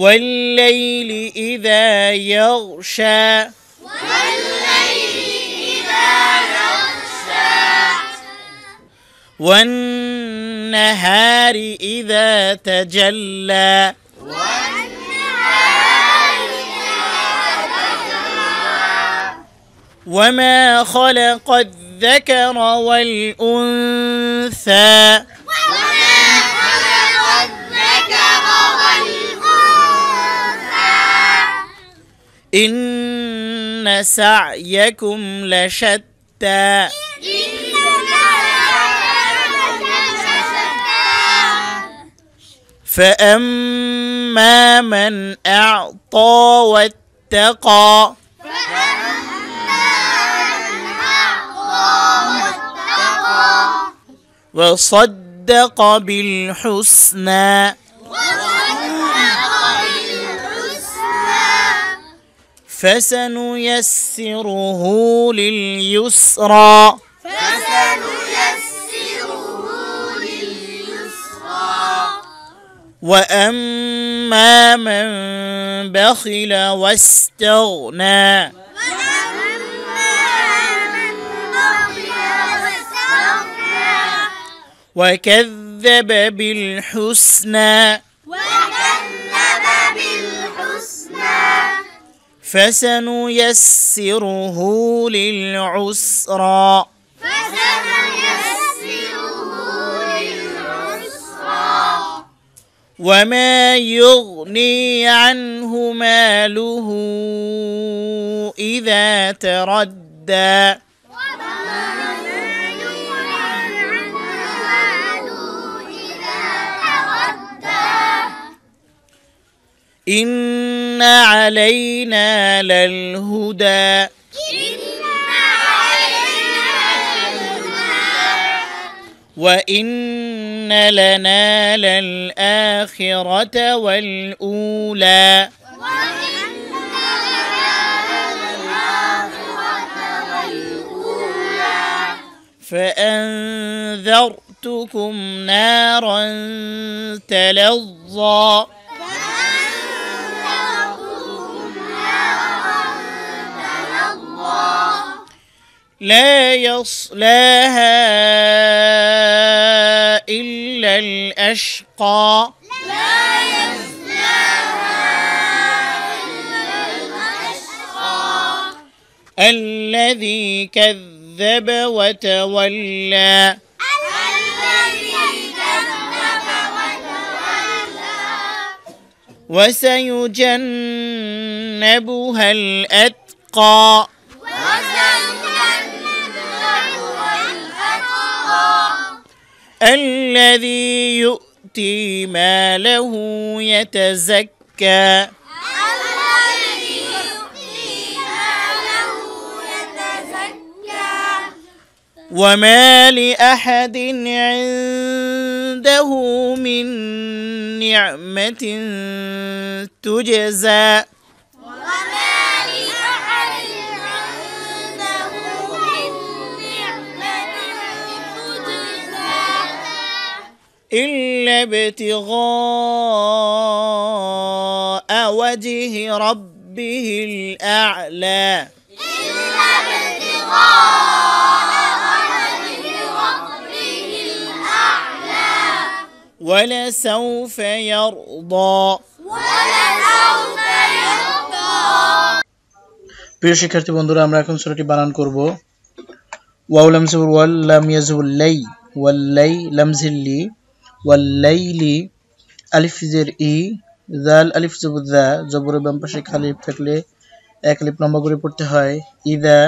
والليل إذا يغشى والليل إذا يغشى والنهار إذا تجلى والنهار إذا تجلى وما خلق الذكر والأنثى إن سعيكم لشتى إن سعيكم لشتى فأما من أعطى واتقى وصدق بالحسنى وصدق فسنيسره لليسرى فسنيسره لليسرى وأما من بخل واستغنى وكذب بالحسنى فسنيسره للعسرى فسنيسره وما يغني عنه ماله إذا تردى إن علينا للهدى إن علينا للهدى وإن لنا للآخرة والأولى وإن فأنذرتكم نارا تلظى لا يصلاها إلا الأشقى لا يصلاها إلا الأشقى الذي كذب وتولى الذي كذب وتولى وسيجنبها الأتقى الذي يؤتي ماله يتزكى يتزكى وما لأحد عنده من نعمة تجزى وما إلا ابتغاء وجه ربه الأعلى إلا ابتغاء وجه ربه الأعلى ولسوف يرضى ولسوف يرضى প্রিয় শিক্ষার্থী বন্ধুরা আমরা এখন সূরাটি বানান করব ওয়াও লামজুল ওয়াল লাম ইয়াজুল লাই ওয়াল লাই লামজিল লি ওয়াল্লাইলি আলিফিজের ই জাল আলিফ জবুদ্দা জবর বাম পাশে খালিফ থাকলে এক লিপ লম্বা করে পড়তে হয় ইদা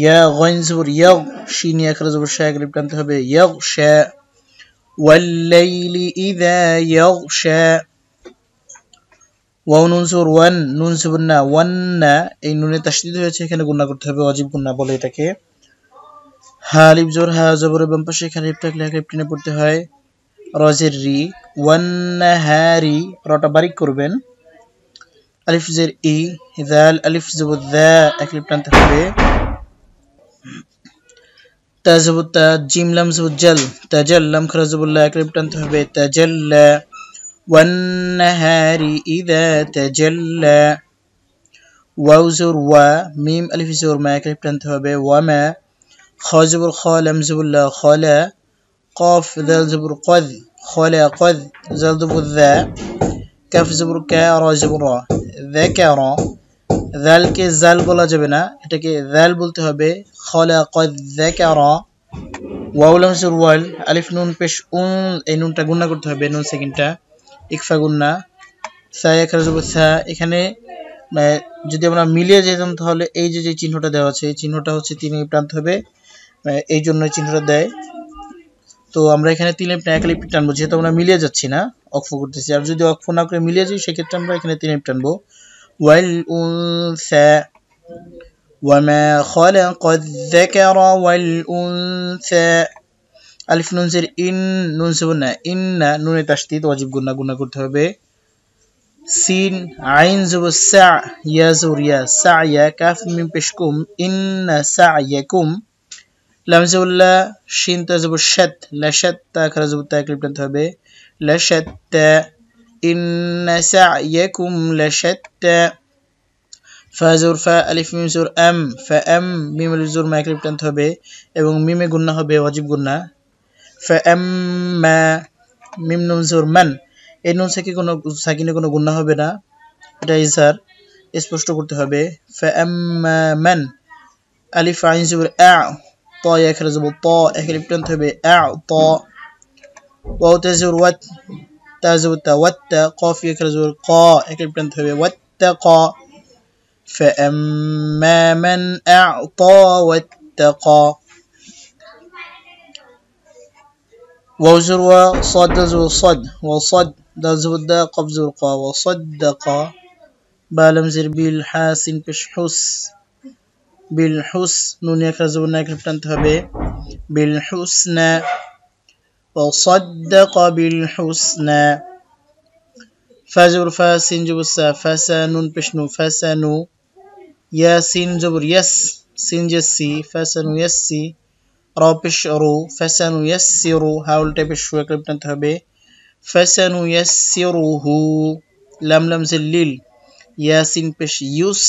ইয়া গইন জবর ইয়াগ শিন এক জবর শাহ এক আলিফ টানতে হবে ইয়াগ শা ওয়াল্লাইলি ইদা ইয়াগ শা ওয়াও নুন সুর ওয়ান নুন না ওয়ান না এই নুনে তাসদিদ হয়েছে এখানে গুণা করতে হবে অজীব গুণা বলে এটাকে হা আলিফ জোর হা জবর এবং পাশে এখানে থাকলে এক পড়তে হয় রজের রি ওয়ান হ্যারি রটা বারিক করবেন আলিফ জের ই দাল আলিফ জবর দা এক টানতে হবে তা জবর তা জিম লাম জবর জল তাজাল লাম খরা জবুল্লাহ এক লিপ টানতে হবে তাজাল্লা ওয়ান্নাহারি ইদা তাজাল্লা ওয়াউ জোর ওয়া মিম আলিফ জোর মা এক লিপ টানতে হবে ওয়া মা خ زبر خ لم زبر لا خلا قاف ذال زبر قذ خلا قذ زال زبر ذا কাফ জবর কা র জবর র যাকা র যালকে জাল বলা যাবে না এটাকে জাল বলতে হবে খলাক যাকা র ওয়াও লাম জবর ওয়াল আলিফ নুন পেশ উন এই নুনটা গুন্না করতে হবে নুন সেকেন্ডটা ইকফা গুন্না সা এক সা এখানে মানে, যদি আমরা মিলিয়ে যেতাম তাহলে এই যে যে চিহ্নটা দেওয়া আছে এই চিহ্নটা হচ্ছে তিন প্রান্ত হবে এই জন্য চিহ্নটা দেয় তো আমরা এখানে তিন লেপ এক লেপ টানবো যেহেতু আমরা মিলিয়ে যাচ্ছি না অক্ফ করতেছি আর যদি অক্ফ না করে মিলিয়ে যাই সেক্ষেত্রে আমরা এখানে তিন টানবো ওয়াইল ইন না গুন্না করতে হবে সিন আইন সা ইয়া সা ইয়া কাফ পেশকুম ইন সা লামজাউল্লা শিন তাজবু শ্যাত লাশ্যাত তা খারাজবু তা ক্লিপ টানতে হবে লাশ্যাত ইন সাইয়াকুম লাশ্যাত ফাজুর ফা আলিফ মিম জুর এম ফা এম মিম আলিফ মা ক্লিপ হবে এবং মিমে গুন্না হবে ওয়াজিব গুন্না ফা এম মা মিম নুন জুর মান এই নুন সাকি কোনো সাকিনে কোনো গুন্না হবে না এটা ইজহার স্পষ্ট করতে হবে ফা এম মান আলিফ আইন জুর আ طا يكرز بالطاء اكرب تنتهي بأعطى واو تزور وات تزور وات قاف يكرز بالقاء اكرب تنتهي بوتقى فأما من أعطى واتقى واو زور وصاد زور صد وصد دزور دا قف زور قا بالم بالحاسن كشحس বিল হুস নুন একটা জবর না একটা টানতে হবে বিল হুসনা وصدق بالحسنى فجر فاسين جبسا فسانون بشنو فسانو ياسين جبر يس سين جسي فسانو يسي رابشرو فسانو يسرو هاول تبش وكلب تنتهبه فسانو يسره لم لم زليل ياسين بش يس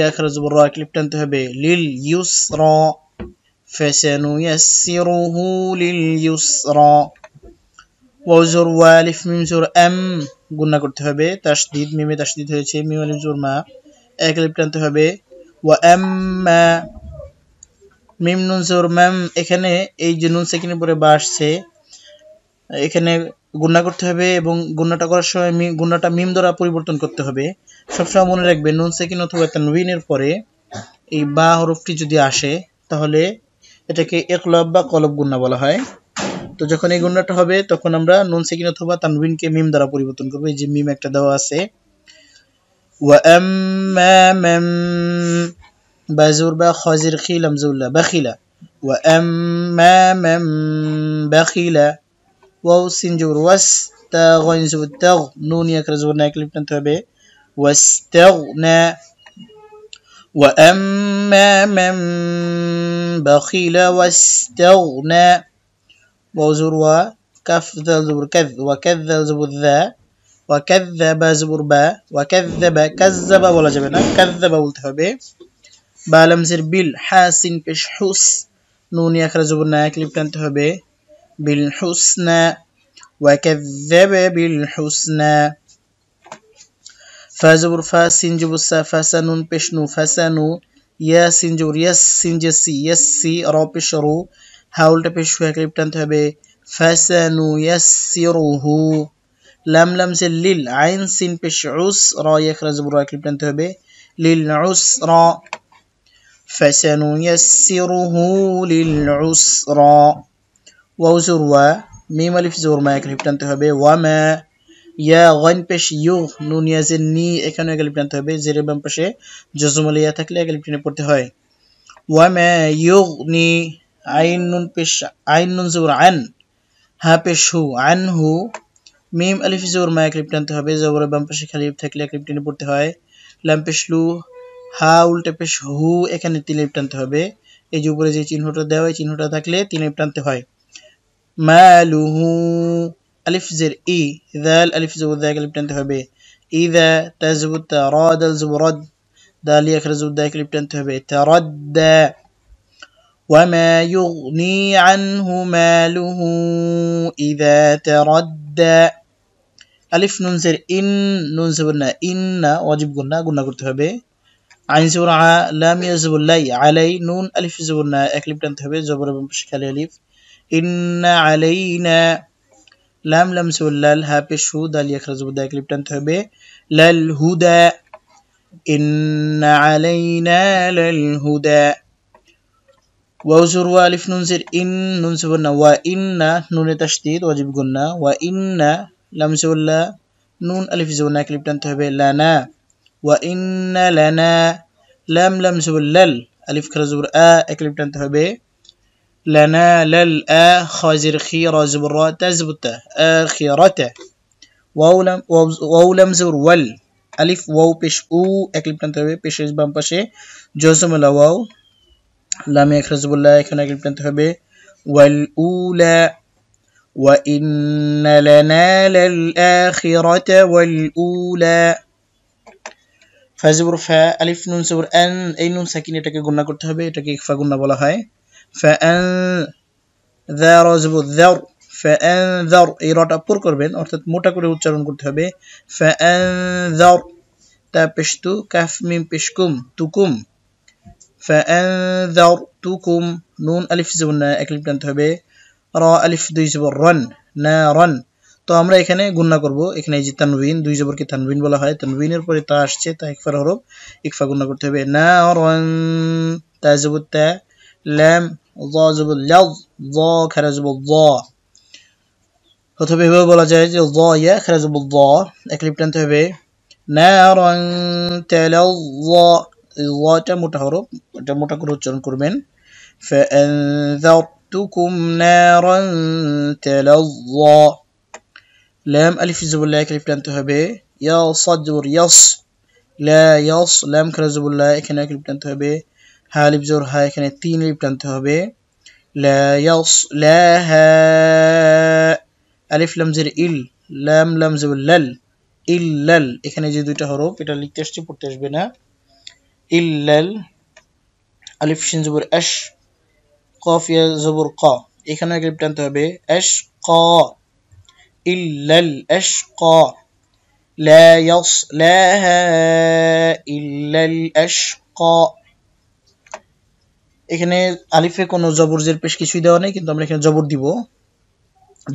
يخرج بالراء كليب تنتهي لليسرى فسنيسره لليسرى ওজোর ওয়ালিফ মিমজোর এম গুণা করতে হবে তাসদিদ মিমে তাসদিদ হয়েছে মিম আলিফ জোর মা এক লিপ টানতে হবে ওয়া এম মিম নুন জোর ম্যাম এখানে এই যে নুন সেকেন্ডের পরে বা আসছে এখানে গুণা করতে হবে এবং গুণাটা করার সময় গুণাটা মিম দ্বারা পরিবর্তন করতে হবে সবসময় মনে রাখবেন নুন সেকিন অথবা তানবিনের পরে এই বা হরফটি যদি আসে তাহলে এটাকে একলব বা কলব গুন্না বলা হয় তো যখন এই গুন্নাটা হবে তখন আমরা নুন সেকিন অথবা তানবিনকে মিম দ্বারা পরিবর্তন করবো এই যে মিম একটা দেওয়া আছে হবে বা খজির واستغنى وأما من بخل واستغنى وزروا كف زبر كذ وكذ زبر ذا وكذب زبر با وكذب كذب ولا جبنا كذب ولتها بي بالم زر بيل حاسن بش হুস نون يخر زبرنا না ক্লিপ بي بالحسنى وكذب بالحسنى فازور جبر فا سين سا فاسنون بشنو فاسنو نو فا يا سين جبر يس سين يس سي رو بيش رو هاول تبيش فا كليب تنتهبه فسنو يسره لم لم سل لل عين سين بيش عسرا يخرج برا كليب تنتهبه للعسرا فسنيسره للعسرى واو زروا ميم الف ما يكرهب تنتهبه وما ইয়া ওয়াইন পেশ ইউ নুন ইয়াজের নি এখানে একালিপ টানতে হবে জেরের বাম পাশে জজমলে ইয়া থাকলে একালিপ টেনে পড়তে হয় ওয়ামে ইউ নি আইন নুন পেশ আইন নুন জবর আন হা পেশ হু আন হু মিম আলিফ জবর মা একালিপ টানতে হবে জবরের বাম পাশে খালি থাকলে একালিপ টেনে পড়তে হয় লাম পেশ লু হা উল্টে পেশ হু এখানে লিপ টানতে হবে এই যে উপরে যে চিহ্নটা দেওয়া এই চিহ্নটা থাকলে তিলিপ টানতে হয় লু হু ألف زر إي ذال ألف زو ذاك اللي بتنتهي به إذا تزو تراد الزو رد دال يكر زو ذاك اللي بتنتهي به تردى وما يغني عنه ماله إذا تردى ألف ننزر إن ننزرنا إن واجب قلنا قلنا قلت به عين زبر لام يزبر لي علي نون ألف زبرنا أكلب تنتهي به زبر بشكل ألف إن علينا লাম লাম সুল্লাল হাপে সুদ আলি আখরাজ বুদা ক্লিপ টানতে হবে লাল হুদা إن علينا للهدى وأوزر وألف ننزر إن ننسبنا وإن نون تشديد واجب قلنا وإن لم سولا نون ألف زونا كليب تنتهي لنا وإن لنا لم لم سولل ألف كرزور آ كليب تنتهي لنا للآخر خير زبر تزبت آخرته واو لم واو لم زبر ول ألف واو بيش أو أكلب تنتهي بيش بام بشه جزم لا واو لام أكل زبر لا يكون أكلب تنتهي والأولى وإن لنا للآخرة والأولى فزبر فا ألف نون زبر أن أي نون সাকিন এটাকে গুণনা করতে হবে এটাকে ইকফা গুণনা বলা হয় ফ্যার জবুদ্দার ফ্যার এই রটা পুর করবেন অর্থাৎ মোটা করে উচ্চারণ করতে হবে ফ্যার তা পেশতু কাফ মিম পেশকুম তুকুম ফ্যার তুকুম নুন আলিফ জবুন না এক লিপ টানতে হবে র আলিফ দুই জবর রন না রন তো আমরা এখানে গুন্না করব এখানে এই যে তানবিন দুই জবরকে তানবিন বলা হয় তানবিনের পরে তা আসছে তা ইকফার হরফ ইকফা গুন্না করতে হবে না রন তা জবুত ল্যাম ظا জবর লাজ ظا খারা জবর ظا অথবা এভাবে বলা যায় যে ظا ইয়া খারা জবর ظا এক লিপ টানতে ضا নারান তালাযা ظাটা মোটা হরফ এটা মোটা করে উচ্চারণ করবেন فأنذرتكم نارا تلظى لام ألف زب الله كلف تنتهى ب يا صدر يص لا يص لام كرزب لا كنا كلف تنتهى হা হ্যাঁ, আলিফ জোর হা হ্যাঁ, এখানে তিন লিপ টানতে হবে আলিফ লামজের ইল লাম লামজে লাল ইল্লাল এখানে যে দুইটা হরফ এটা লিখতে আসছে পড়তে আসবে না ইল্লাল আলিফ শিন জবর এশ কফ ইয়া জবর ক এখানে আলিফ টানতে হবে এশ ক ইল্লাল এশ ক لا يصلاها এশ ক এখানে আলিফে কোনো জবর জের পেশ কিছুই দেওয়া নেই কিন্তু আমরা এখানে জবর দিব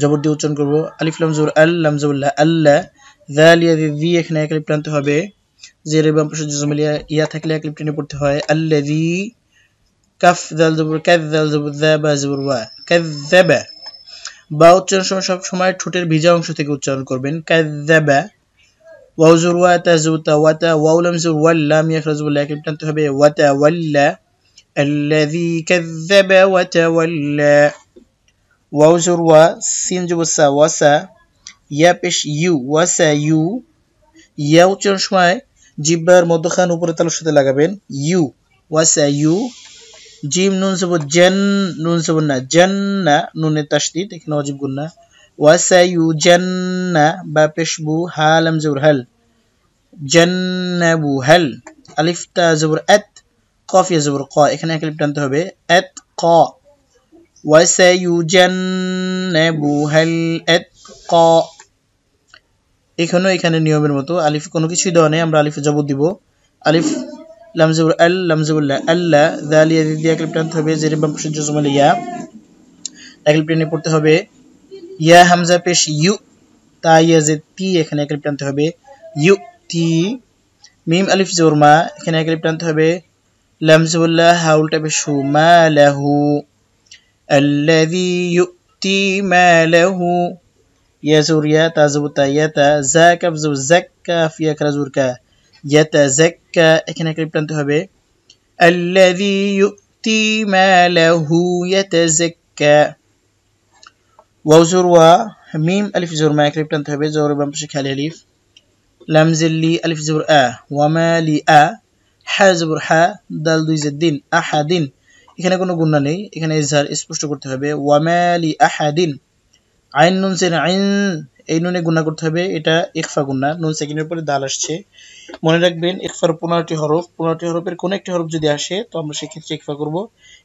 জবর দিয়ে উচ্চারণ করবো আলিফ লামজুর আল আল্লাহ জালিয়া দি এখানে এক লিপ টানতে হবে জের এবং জজমিলিয়া ইয়া থাকলে এক লিপ টেনে পড়তে হয় আল্লাহ দি কাফ দাল জবর কাজ জাল জবর জাবা জবর ওয়া কাজ বা উচ্চারণ সময় সব সময় ঠোঁটের ভিজা অংশ থেকে উচ্চারণ করবেন কাজ জাবা ওয়াউজুর ওয়া তাজু তা ওয়াতা ওয়াউলামজুর ওয়াল্লাম ইয়াখরাজুল্লাহ এক লিপ টানতে হবে ওয়াতা ওয়াল্লাহ الذي كذب وتولى واوجر وسينج وسا وسا ইয়াপেশ ইউ ওয়াসা ইউ ইয়া উচ্চারণ সময় জিব্বার মধ্যখান উপরে তালুর সাথে লাগাবেন ইউ ওয়াসা ইউ জিম নুন সব জেন নুন সব না জেন না নুনে তাসদিদ এখানে অজিব গুন্না ওয়াসা ইউ জেন না বা পেশবু হাল আমজুর হাল জেন্নাবু হাল আলিফ তা জবর আত কফিয়া ক এখানে এক লিপ্ট টানতে হবে এত ক ক এখানেও এখানে নিয়মের মতো আলিফ কোনো কিছুই দেওয়া নেই আমরা আলিফে জবর দিব আলিফ লামজাবুল আল লামজিবুল্লাহ আল্লাহ দালিয়া দিদি এক টানতে হবে জেরে বাম ইয়া এক লিপ টেনে পড়তে হবে ইয়া হামজা পেশ ইউ তা ইয়া জে তি এখানে এক লিপ্ট টানতে হবে ইউ তি মিম আলিফ জোরমা এখানে এক লিপ টানতে হবে لمزه الله حاول ما له الذي يؤتي ما له يا زوريا زوتا يتا زاكا بزو زكا في اكرا زوركا يتا زكا اكنا كريب كريبتان تهبه الذي يؤتي ماله يتزكى واو زور وا ميم الف زور ما كريب كريبتان تهبه زور بمشك الف لمز اللي الف زور ا وما لي ا হ্যাজবুর হ্যা দাল দুই যে দিন আহাদিন এখানে কোনো গুণা নেই এখানে ইজহার স্পষ্ট করতে হবে ওয়ামালি আহাদিন আইন নুন সেন আইন এই নুনে গুণা করতে হবে এটা ইকফা গুণা নুন সেকেন্ডের পরে দাল আসছে মনে রাখবেন ইকফার পনেরোটি হরফ পনেরোটি হরফের কোনো একটি হরফ যদি আসে তো আমরা সেক্ষেত্রে ইকফা করব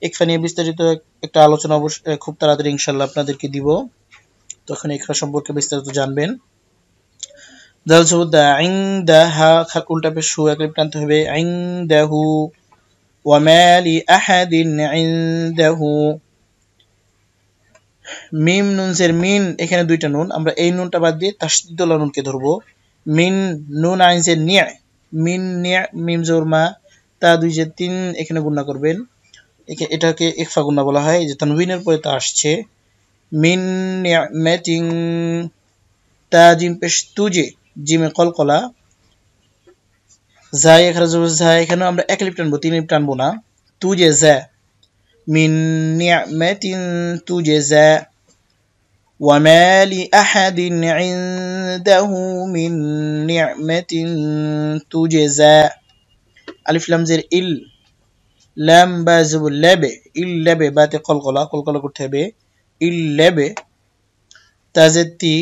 ইকফা নিয়ে বিস্তারিত একটা আলোচনা অবশ্য খুব তাড়াতাড়ি ইনশাল্লাহ আপনাদেরকে দিব তখন ইকফা সম্পর্কে বিস্তারিত জানবেন দাল দা আইং দা হা খা উল্টা পেশ শু একলিপ টানতে হবে আইং দাহু وما لأحد দেহু মিম নুন সের মিন এখানে দুইটা নুন আমরা এই নুনটা বাদ দিয়ে তাসদিদুল্লাহ নুনকে ধরবো মিন নুন আইন সের নিয়া মিন নিয়া মিম জোর মা তা দুই যে তিন এখানে গুণনা করবেন এটাকে একফা গুণনা বলা হয় যে তানবিনের পরে তা আসছে মিন নিয়া মেটিং তা জিম পেশ তুজে জিমে কলকলা যা এখানে যা এখানেও আমরা এক লিপ টানবো তিন লিপ টানবো না তুজে ঝা মিন নিয়ামাতিন তুজে ঝা وما لأحد عنده من نعمة تجزى ألف لمزر إل লাম বা জবুল লেবে ইল লেবে বাতে কলকলা কলকলা করতে হবে ইল লেবে তাজেতি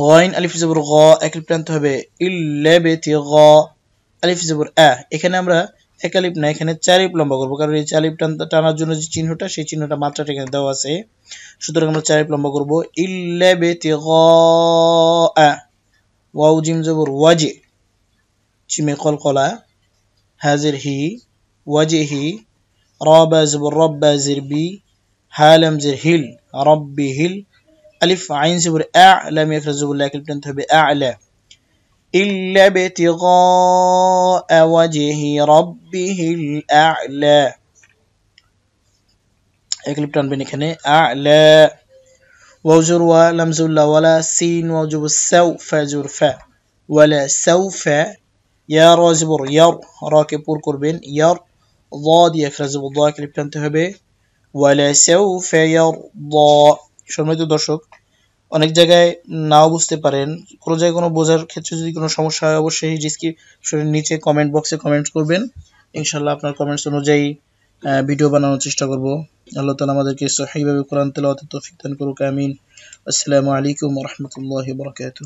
গইন আলিফ জবর গ এক লিপ টানতে হবে ইল্লেবেতি গ আলিফ জবর আ এখানে আমরা এক আলিপ না এখানে চার লম্বা করবো কারণ এই চার টানার জন্য যে চিহ্নটা সেই চিহ্নটা মাত্রাটা এখানে দেওয়া আছে সুতরাং আমরা চার লিপ লম্বা করবো ইল্লেবেতি গ আ ওয়াউ জিম জবর ওয়াজে চিমে কলকলা হাজির হি ওয়াজে হি রব জবর রব্বা জির বি হালাম জির হিল রব্বি হিল ألف عين زبر أع لم يفرز زبر لكن بنته بأعلى إلا ابتغاء وجه ربه الأعلى أكلبتان إيه بنكنة أعلى وزر ولم زل ولا سين وجب السوف زر فا ولا سوف يا رازبر ير راكب كربين ير ضاد يفرز بالضاد أكلبتان تهبي ولا سوف يرضى شو ما تدشك অনেক জায়গায় নাও বুঝতে পারেন কোনো জায়গায় কোনো বোঝার ক্ষেত্রে যদি কোনো সমস্যা হয় অবশ্যই ডিসক্রিপশনের নিচে কমেন্ট বক্সে কমেন্ট করবেন ইনশাল্লাহ আপনার কমেন্টস অনুযায়ী ভিডিও বানানোর চেষ্টা করব আল্লাহ তালা আমাদেরকে সহিভাবে কোরআন তেলাওয়াতে তৌফিক দান করুক আমিন আসসালামু আলাইকুম রহমতুল্লাহ বরকাত